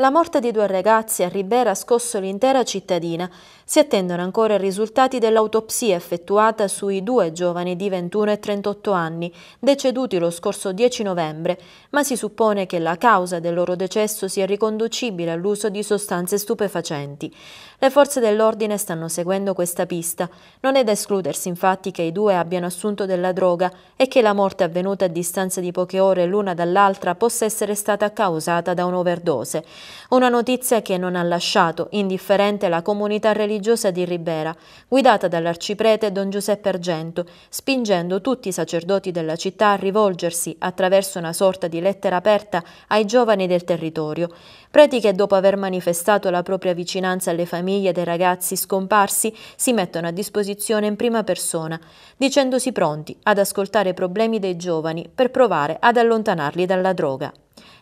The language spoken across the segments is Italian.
La morte di due ragazzi a Ribera ha scosso l'intera cittadina. Si attendono ancora i risultati dell'autopsia effettuata sui due giovani di 21 e 38 anni, deceduti lo scorso 10 novembre, ma si suppone che la causa del loro decesso sia riconducibile all'uso di sostanze stupefacenti. Le forze dell'ordine stanno seguendo questa pista. Non è da escludersi infatti che i due abbiano assunto della droga e che la morte avvenuta a distanza di poche ore l'una dall'altra possa essere stata causata da un'overdose. Una notizia che non ha lasciato indifferente la comunità religiosa di Ribera, guidata dall'arciprete Don Giuseppe Argento, spingendo tutti i sacerdoti della città a rivolgersi attraverso una sorta di lettera aperta ai giovani del territorio, preti che dopo aver manifestato la propria vicinanza alle famiglie dei ragazzi scomparsi si mettono a disposizione in prima persona, dicendosi pronti ad ascoltare i problemi dei giovani per provare ad allontanarli dalla droga.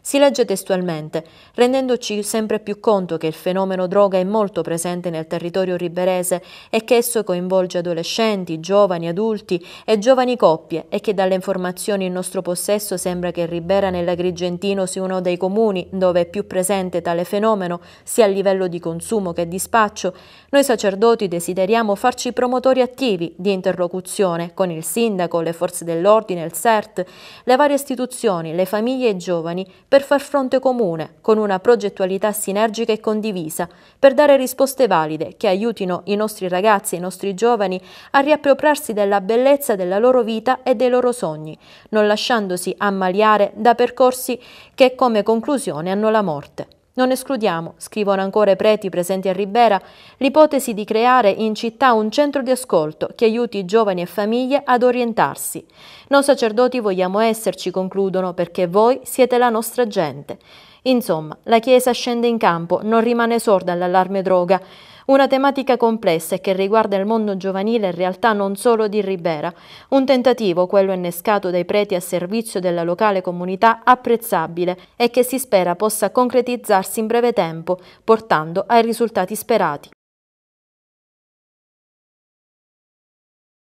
Si legge testualmente, rendendoci sempre più conto che il fenomeno droga è molto presente nel territorio riberese e che esso coinvolge adolescenti, giovani, adulti e giovani coppie e che dalle informazioni in nostro possesso sembra che Ribera nell'Agrigentino sia uno dei comuni dove è più presente tale fenomeno sia a livello di consumo che dispaccio, noi sacerdoti desideriamo farci promotori attivi di interlocuzione con il sindaco, le forze dell'ordine, il CERT, le varie istituzioni, le famiglie e i giovani per far fronte comune, con una progettualità sinergica e condivisa, per dare risposte valide che aiutino i nostri ragazzi e i nostri giovani a riappropriarsi della bellezza della loro vita e dei loro sogni, non lasciandosi ammaliare da percorsi che come conclusione hanno la morte. Non escludiamo, scrivono ancora i preti presenti a Ribera, l'ipotesi di creare in città un centro di ascolto che aiuti i giovani e famiglie ad orientarsi. Noi sacerdoti vogliamo esserci, concludono, perché voi siete la nostra gente. Insomma, la Chiesa scende in campo, non rimane sorda all'allarme droga. Una tematica complessa e che riguarda il mondo giovanile in realtà non solo di Ribera. Un tentativo, quello innescato dai preti a servizio della locale comunità, apprezzabile e che si spera possa concretizzarsi in breve tempo, portando ai risultati sperati.